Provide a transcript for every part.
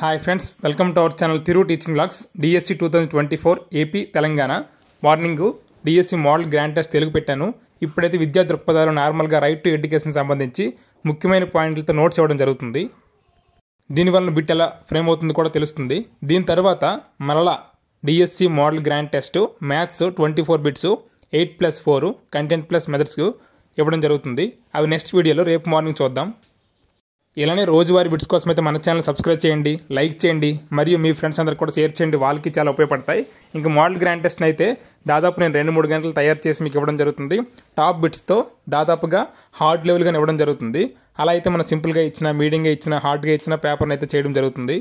hi friends welcome to our channel Tiru teaching blogs DSC two thousand twenty four AP Telangana morning DSC model grand test Telugu పెట్టాను ఇప్పుడైతే విద్యా దృక్పథాలు నార్మల్గా right to education సంబంధించి ముఖ్యమైన పాయింట్లతో notes ఇవ్వడం జరుగుతుంది దీనివల్ల బిట్ ఎలా ఫ్రేమ్ అవుతుంది కూడా తెలుస్తుంది దీని తర్వాత మరలా DSC model grand test maths twenty four bits eight plus four content plus methods ఇవ్వడం జరుగుతుంది అవి నెక్స్ట్ వీడియోలో రేపు మార్నింగ్ చూద్దాం ఇలానే రోజువారీ బిట్స్ కోసం అయితే మన ఛానల్ సబ్స్క్రైబ్ చేయండి లైక్ చేయండి మరియు మీ ఫ్రెండ్స్ అందరు కూడా షేర్ చేయండి వాళ్ళకి చాలా ఉపయోగపడతాయి ఇంకా మోడల్ గ్రాండ్ టెస్ట్ని అయితే దాదాపు నేను రెండు మూడు గంటలు తయారు చేసి మీకు ఇవ్వడం జరుగుతుంది టాప్ బిట్స్తో దాదాపుగా హార్డ్ లెవెల్గా ఇవ్వడం జరుగుతుంది అలా అయితే మనం సింపుల్గా ఇచ్చిన మీడియంగా ఇచ్చిన హార్డ్గా ఇచ్చిన పేపర్ని అయితే చేయడం జరుగుతుంది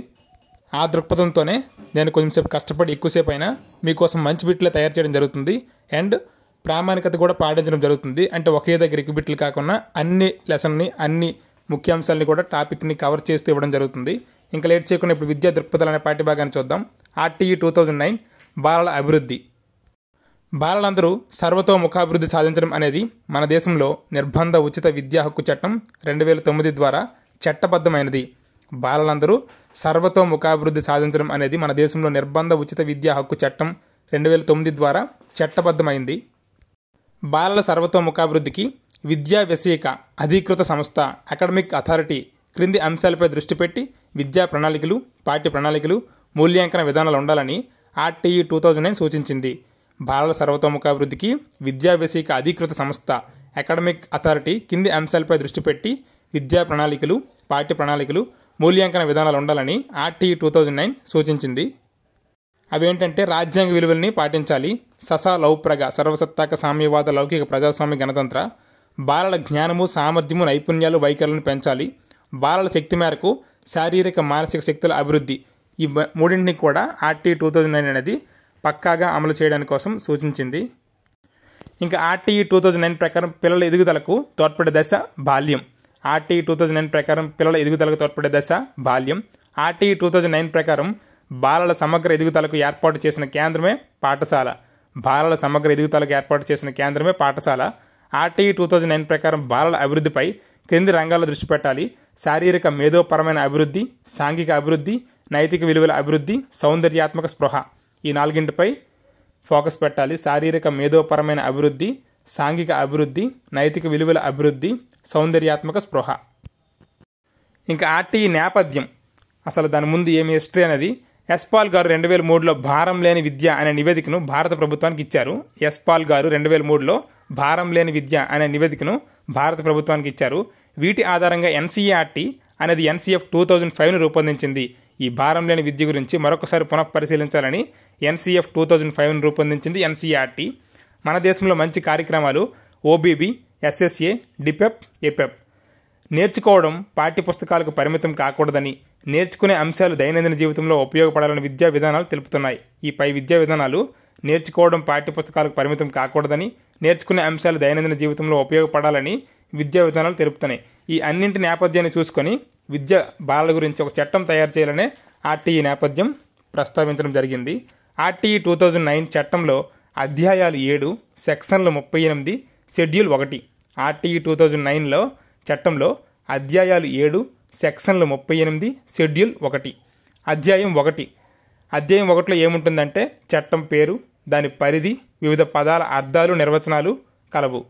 ఆ దృక్పథంతోనే నేను కొంచెంసేపు కష్టపడి ఎక్కువసేపు అయినా మీకోసం మంచి బిట్లే తయారు చేయడం జరుగుతుంది అండ్ ప్రామాణికత కూడా పాటించడం జరుగుతుంది అంటే ఒకే దగ్గర ఎక్కువ బిట్లు కాకుండా అన్ని లెసన్ని అన్ని ముఖ్యాంశాలని కూడా టాపిక్ని కవర్ చేస్తూ ఇవ్వడం జరుగుతుంది ఇంకా లేట్ చేయకుండా ఇప్పుడు విద్యా దృక్పథాలు అనే భాగాన్ని చూద్దాం ఆర్టీఈ టూ థౌజండ్ నైన్ బాలల అభివృద్ధి బాలలందరూ సర్వతో ముఖాభివృద్ధి సాధించడం అనేది మన దేశంలో నిర్బంధ ఉచిత విద్యా హక్కు చట్టం రెండు వేల తొమ్మిది ద్వారా చట్టబద్ధమైనది బాలలందరూ సర్వతో ముఖాభివృద్ధి సాధించడం అనేది మన దేశంలో నిర్బంధ ఉచిత విద్యా హక్కు చట్టం రెండు వేల తొమ్మిది ద్వారా చట్టబద్ధమైంది బాలల సర్వతోముఖాభివృద్ధికి విద్యా వ్యసీక అధీకృత సంస్థ అకాడమిక్ అథారిటీ క్రింది అంశాలపై దృష్టి పెట్టి విద్యా ప్రణాళికలు పాఠ్య ప్రణాళికలు మూల్యాంకన విధానాలు ఉండాలని ఆర్టీఈ టూ థౌజండ్ నైన్ సూచించింది భారత సర్వతోముఖాభివృద్ధికి విద్యా వ్యసీక అధీకృత సంస్థ అకాడమిక్ అథారిటీ కింది అంశాలపై దృష్టి పెట్టి విద్యా ప్రణాళికలు పాఠ్య ప్రణాళికలు మూల్యాంకన విధానాలు ఉండాలని ఆర్టీఈ టూ థౌజండ్ నైన్ సూచించింది అవేంటంటే రాజ్యాంగ విలువల్ని పాటించాలి ససా లౌప్రగ సర్వసత్తాక సామ్యవాద లౌకిక ప్రజాస్వామ్య గణతంత్ర బాలల జ్ఞానము సామర్థ్యము నైపుణ్యాలు వైఖరులను పెంచాలి బాలల శక్తి మేరకు శారీరక మానసిక శక్తుల అభివృద్ధి ఈ మూడింటిని కూడా ఆర్టీ టూ థౌజండ్ నైన్ అనేది పక్కాగా అమలు చేయడానికి కోసం సూచించింది ఇంకా ఆర్టీఈ టూ థౌజండ్ నైన్ ప్రకారం పిల్లల ఎదుగుదలకు తోడ్పడే దశ బాల్యం ఆర్టీ టూ థౌజండ్ నైన్ ప్రకారం పిల్లల ఎదుగుదలకు తోడ్పడే దశ బాల్యం ఆర్టీ టూ థౌజండ్ నైన్ ప్రకారం బాలల సమగ్ర ఎదుగుదలకు ఏర్పాటు చేసిన కేంద్రమే పాఠశాల బాలల సమగ్ర ఎదుగుదలకు ఏర్పాటు చేసిన కేంద్రమే పాఠశాల ఆర్టీఈ టూ థౌజండ్ నైన్ ప్రకారం బాలల అభివృద్ధిపై క్రింది రంగాల్లో దృష్టి పెట్టాలి శారీరక మేధోపరమైన అభివృద్ధి సాంఘిక అభివృద్ధి నైతిక విలువల అభివృద్ధి సౌందర్యాత్మక స్పృహ ఈ నాలుగింటిపై ఫోకస్ పెట్టాలి శారీరక మేధోపరమైన అభివృద్ధి సాంఘిక అభివృద్ధి నైతిక విలువల అభివృద్ధి సౌందర్యాత్మక స్పృహ ఇంకా ఆర్టీ నేపథ్యం అసలు దాని ముందు ఏమి హిస్టరీ అనేది ఎస్పాల్ గారు రెండు వేల మూడులో భారం లేని విద్య అనే నివేదికను భారత ప్రభుత్వానికి ఇచ్చారు ఎస్పాల్ గారు రెండు వేల మూడులో భారం లేని విద్య అనే నివేదికను భారత ప్రభుత్వానికి ఇచ్చారు వీటి ఆధారంగా ఎన్సీఆర్టి అనేది ఎన్సీఎఫ్ టూ థౌజండ్ ఫైవ్ను రూపొందించింది ఈ భారం లేని విద్య గురించి మరొకసారి పునఃపరిశీలించాలని ఎన్సీఎఫ్ టూ థౌజండ్ ఫైవ్ను రూపొందించింది ఎన్సీఆర్టీ మన దేశంలో మంచి కార్యక్రమాలు ఓబీబీ ఎస్ఎస్ఏ డిపెప్ ఎపెప్ నేర్చుకోవడం పాఠ్య పుస్తకాలకు పరిమితం కాకూడదని నేర్చుకునే అంశాలు దైనందిన జీవితంలో ఉపయోగపడాలని విద్యా విధానాలు తెలుపుతున్నాయి ఈ పై విద్యా విధానాలు నేర్చుకోవడం పాఠ్యపుస్తకాలకు పరిమితం కాకూడదని నేర్చుకునే అంశాలు దైనందిన జీవితంలో ఉపయోగపడాలని విద్యా విధానాలు తెలుపుతున్నాయి ఈ అన్నింటి నేపథ్యాన్ని చూసుకొని విద్య బాలల గురించి ఒక చట్టం తయారు చేయాలనే ఆర్టీఈ నేపథ్యం ప్రస్తావించడం జరిగింది ఆర్టీఈ టూ థౌజండ్ నైన్ చట్టంలో అధ్యాయాలు ఏడు సెక్షన్లు ముప్పై ఎనిమిది షెడ్యూల్ ఒకటి ఆర్టీఈ టూ థౌజండ్ నైన్లో చట్టంలో అధ్యాయాలు ఏడు సెక్షన్లు ముప్పై ఎనిమిది షెడ్యూల్ ఒకటి అధ్యాయం ఒకటి అధ్యాయం ఒకటిలో ఏముంటుందంటే చట్టం పేరు దాని పరిధి వివిధ పదాల అర్థాలు నిర్వచనాలు కలవు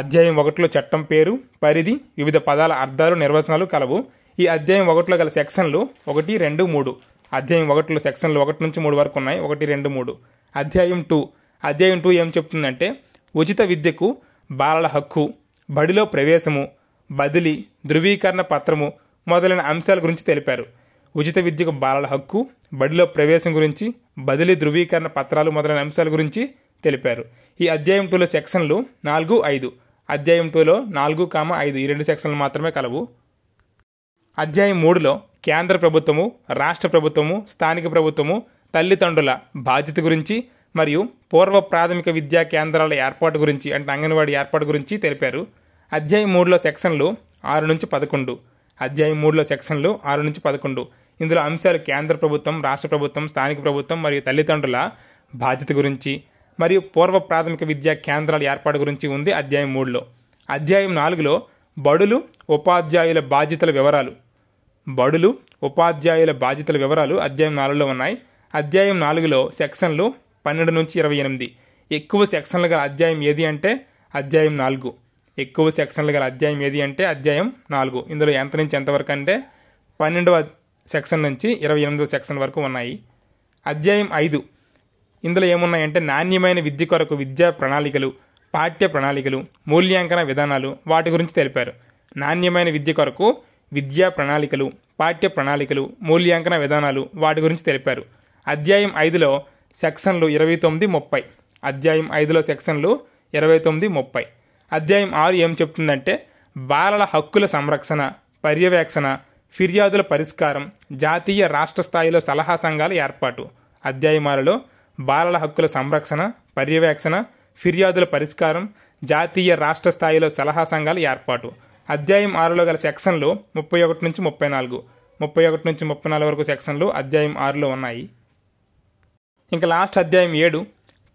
అధ్యాయం ఒకటిలో చట్టం పేరు పరిధి వివిధ పదాల అర్థాలు నిర్వచనాలు కలవు ఈ అధ్యాయం ఒకటిలో గల సెక్షన్లు ఒకటి రెండు మూడు అధ్యాయం ఒకటిలో సెక్షన్లు ఒకటి నుంచి మూడు వరకు ఉన్నాయి ఒకటి రెండు మూడు అధ్యాయం టూ అధ్యాయం టూ ఏం చెప్తుందంటే ఉచిత విద్యకు బాలల హక్కు బడిలో ప్రవేశము బదిలీ ధృవీకరణ పత్రము మొదలైన అంశాల గురించి తెలిపారు ఉచిత విద్యకు బాలల హక్కు బడిలో ప్రవేశం గురించి బదిలీ ధృవీకరణ పత్రాలు మొదలైన అంశాల గురించి తెలిపారు ఈ అధ్యాయం టూలో సెక్షన్లు నాలుగు ఐదు అధ్యాయం టూలో నాలుగు కామ ఐదు ఈ రెండు సెక్షన్లు మాత్రమే కలవు అధ్యాయం మూడులో కేంద్ర ప్రభుత్వము రాష్ట్ర ప్రభుత్వము స్థానిక ప్రభుత్వము తల్లిదండ్రుల బాధ్యత గురించి మరియు పూర్వ ప్రాథమిక విద్యా కేంద్రాల ఏర్పాటు గురించి అంటే అంగన్వాడి ఏర్పాటు గురించి తెలిపారు అధ్యాయం మూడులో సెక్షన్లు ఆరు నుంచి పదకొండు అధ్యాయం మూడులో సెక్షన్లు ఆరు నుంచి పదకొండు ఇందులో అంశాలు కేంద్ర ప్రభుత్వం రాష్ట్ర ప్రభుత్వం స్థానిక ప్రభుత్వం మరియు తల్లిదండ్రుల బాధ్యత గురించి మరియు పూర్వ ప్రాథమిక విద్యా కేంద్రాల ఏర్పాటు గురించి ఉంది అధ్యాయం మూడులో అధ్యాయం నాలుగులో బడులు ఉపాధ్యాయుల బాధ్యతల వివరాలు బడులు ఉపాధ్యాయుల బాధ్యతల వివరాలు అధ్యాయం నాలుగులో ఉన్నాయి అధ్యాయం నాలుగులో సెక్షన్లు పన్నెండు నుంచి ఇరవై ఎనిమిది ఎక్కువ సెక్షన్లు గల అధ్యాయం ఏది అంటే అధ్యాయం నాలుగు ఎక్కువ సెక్షన్లు గల అధ్యాయం ఏది అంటే అధ్యాయం నాలుగు ఇందులో ఎంత నుంచి ఎంతవరకు అంటే పన్నెండవ సెక్షన్ నుంచి ఇరవై ఎనిమిదో సెక్షన్ వరకు ఉన్నాయి అధ్యాయం ఐదు ఇందులో ఏమున్నాయంటే నాణ్యమైన విద్య కొరకు విద్యా ప్రణాళికలు పాఠ్య ప్రణాళికలు మూల్యాంకన విధానాలు వాటి గురించి తెలిపారు నాణ్యమైన విద్య కొరకు విద్యా ప్రణాళికలు పాఠ్య ప్రణాళికలు మూల్యాంకన విధానాలు వాటి గురించి తెలిపారు అధ్యాయం ఐదులో సెక్షన్లు ఇరవై తొమ్మిది ముప్పై అధ్యాయం ఐదులో సెక్షన్లు ఇరవై తొమ్మిది ముప్పై అధ్యాయం ఆరు ఏం చెప్తుందంటే బాలల హక్కుల సంరక్షణ పర్యవేక్షణ ఫిర్యాదుల పరిష్కారం జాతీయ రాష్ట్ర స్థాయిలో సలహా సంఘాల ఏర్పాటు అధ్యాయమాలలో బాలల హక్కుల సంరక్షణ పర్యవేక్షణ ఫిర్యాదుల పరిష్కారం జాతీయ రాష్ట్ర స్థాయిలో సలహా సంఘాల ఏర్పాటు అధ్యాయం ఆరులో గల సెక్షన్లు ముప్పై ఒకటి నుంచి ముప్పై నాలుగు ముప్పై ఒకటి నుంచి ముప్పై నాలుగు వరకు సెక్షన్లు అధ్యాయం ఆరులో ఉన్నాయి ఇంకా లాస్ట్ అధ్యాయం ఏడు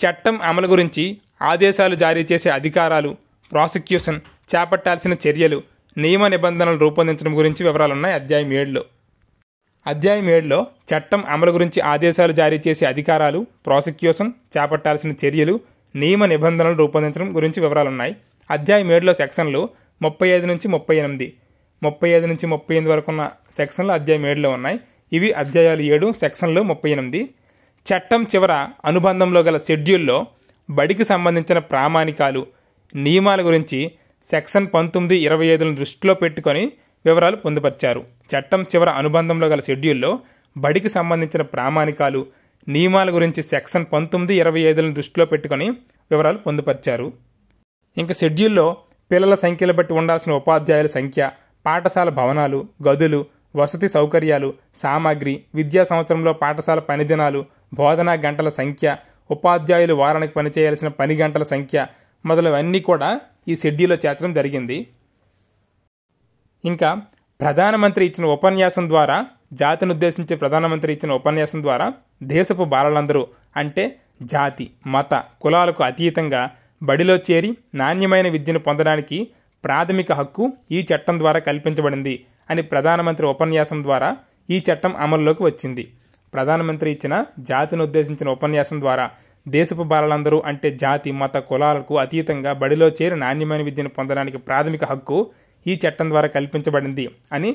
చట్టం అమలు గురించి ఆదేశాలు జారీ చేసే అధికారాలు ప్రాసిక్యూషన్ చేపట్టాల్సిన చర్యలు నియమ నిబంధనలు రూపొందించడం గురించి వివరాలున్నాయి అధ్యాయం ఏడులో అధ్యాయం ఏడులో చట్టం అమలు గురించి ఆదేశాలు జారీ చేసే అధికారాలు ప్రాసిక్యూషన్ చేపట్టాల్సిన చర్యలు నియమ నిబంధనలు రూపొందించడం గురించి వివరాలున్నాయి అధ్యాయం ఏడులో సెక్షన్లు ముప్పై ఐదు నుంచి ముప్పై ఎనిమిది ముప్పై ఐదు నుంచి ముప్పై ఎనిమిది వరకు ఉన్న సెక్షన్లు అధ్యాయం ఏడులో ఉన్నాయి ఇవి అధ్యాయాలు ఏడు సెక్షన్లు ముప్పై ఎనిమిది చట్టం చివర అనుబంధంలో గల షెడ్యూల్లో బడికి సంబంధించిన ప్రామాణికాలు నియమాల గురించి సెక్షన్ పంతొమ్మిది ఇరవై ఐదులను దృష్టిలో పెట్టుకొని వివరాలు పొందుపరిచారు చట్టం చివర అనుబంధంలో గల షెడ్యూల్లో బడికి సంబంధించిన ప్రామాణికాలు నియమాల గురించి సెక్షన్ పంతొమ్మిది ఇరవై ఐదులను దృష్టిలో పెట్టుకొని వివరాలు పొందుపరిచారు ఇంకా షెడ్యూల్లో పిల్లల సంఖ్యలు బట్టి ఉండాల్సిన ఉపాధ్యాయుల సంఖ్య పాఠశాల భవనాలు గదులు వసతి సౌకర్యాలు సామాగ్రి విద్యా సంవత్సరంలో పాఠశాల పనిదినాలు బోధనా గంటల సంఖ్య ఉపాధ్యాయులు వారానికి పనిచేయాల్సిన పని గంటల సంఖ్య మొదలవన్నీ కూడా ఈ షెడ్యూల్లో చేర్చడం జరిగింది ఇంకా ప్రధానమంత్రి ఇచ్చిన ఉపన్యాసం ద్వారా జాతిని ఉద్దేశించి ప్రధానమంత్రి ఇచ్చిన ఉపన్యాసం ద్వారా దేశపు బాలలందరూ అంటే జాతి మత కులాలకు అతీతంగా బడిలో చేరి నాణ్యమైన విద్యను పొందడానికి ప్రాథమిక హక్కు ఈ చట్టం ద్వారా కల్పించబడింది అని ప్రధానమంత్రి ఉపన్యాసం ద్వారా ఈ చట్టం అమల్లోకి వచ్చింది ప్రధానమంత్రి ఇచ్చిన జాతిని ఉద్దేశించిన ఉపన్యాసం ద్వారా దేశపు బాలలందరూ అంటే జాతి మత కులాలకు అతీతంగా బడిలో చేరి నాణ్యమైన విద్యను పొందడానికి ప్రాథమిక హక్కు ఈ చట్టం ద్వారా కల్పించబడింది అని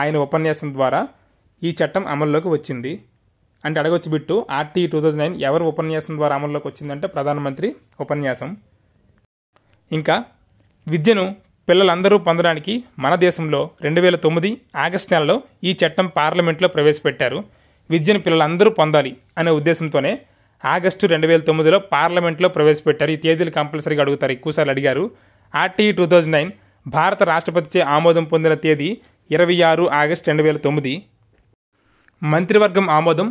ఆయన ఉపన్యాసం ద్వారా ఈ చట్టం అమల్లోకి వచ్చింది అంటే అడగొచ్చు bit RT two thousand nine ఎవరు ఉపన్యాసం ద్వారా అమల్లోకి వచ్చిందంటే ప్రధానమంత్రి ఉపన్యాసం ఇంకా విద్యను పిల్లలందరూ పొందడానికి మన దేశంలో రెండు వేల తొమ్మిది ఆగస్టు నెలలో ఈ చట్టం పార్లమెంట్లో ప్రవేశపెట్టారు విద్యను పిల్లలందరూ పొందాలి అనే ఉద్దేశంతోనే ఆగస్టు రెండు వేల తొమ్మిదిలో పార్లమెంట్లో ప్రవేశపెట్టారు ఈ తేదీలు కంపల్సరీగా అడుగుతారు ఎక్కువసార్లు అడిగారు ఆర్టీ టూ థౌజండ్ నైన్ భారత రాష్ట్రపతిచే ఆమోదం పొందిన తేదీ ఇరవై ఆరు ఆగస్టు రెండు వేల తొమ్మిది మంత్రివర్గం ఆమోదం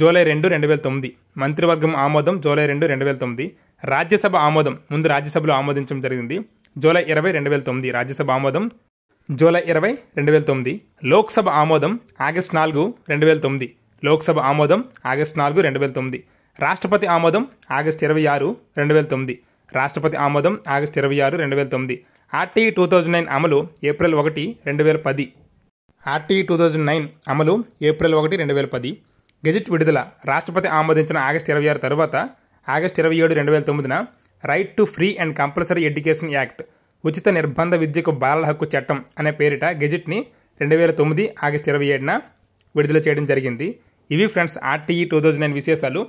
జూలై రెండు రెండు వేల తొమ్మిది మంత్రివర్గం ఆమోదం జూలై రెండు రెండు వేల తొమ్మిది రాజ్యసభ ఆమోదం ముందు రాజ్యసభలో ఆమోదించడం జరిగింది జూలై ఇరవై రెండు వేల తొమ్మిది రాజ్యసభ ఆమోదం జూలై ఇరవై రెండు వేల తొమ్మిది లోక్సభ ఆమోదం ఆగస్టు నాలుగు రెండు వేల తొమ్మిది లోక్సభ ఆమోదం ఆగస్టు నాలుగు రెండు వేల తొమ్మిది రాష్ట్రపతి ఆమోదం ఆగస్ట్ ఇరవై ఆరు రెండు వేల తొమ్మిది రాష్ట్రపతి ఆమోదం ఆగస్ట్ ఇరవై ఆరు రెండు వేల తొమ్మిది ఆర్టీ టూ థౌజండ్ నైన్ అమలు ఏప్రిల్ ఒకటి రెండు వేల పది ఆర్టీ టూ థౌజండ్ నైన్ అమలు ఏప్రిల్ ఒకటి రెండు వేల పది గెజిట్ విడుదల రాష్ట్రపతి ఆమోదించిన ఆగస్ట్ ఇరవై ఆరు తర్వాత ఆగస్ట్ ఇరవై ఏడు రెండు వేల తొమ్మిదిన right to free and compulsory education act ఉచిత నిర్బంధ విద్యకు బాలల హక్కు చట్టం అనే పేరిట గెజిట్ని రెండు వేల తొమ్మిది ఆగస్ట్ ఇరవై ఏడున విడుదల చేయడం జరిగింది ఇవి friends RTE two thousand nine విశేషాలు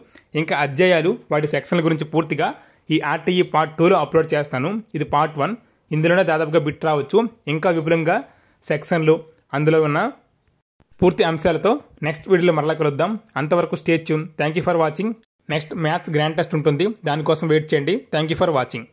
ఇంకా అధ్యాయాలు వాటి సెక్షన్ల గురించి పూర్తిగా ఈ ఆర్టీఈ పార్ట్ టూలో అప్లోడ్ చేస్తాను ఇది పార్ట్ వన్ ఇందులోనే దాదాపుగా బిట్ రావచ్చు ఇంకా విపులంగా సెక్షన్లు అందులో ఉన్న పూర్తి అంశాలతో నెక్స్ట్ వీడియోలో మరలా కలుద్దాం అంతవరకు stay tuned thank you for watching next maths grand test ఉంటుంది దానికోసం వెయిట్ చేయండి థ్యాంక్ యూ ఫర్ వాచింగ్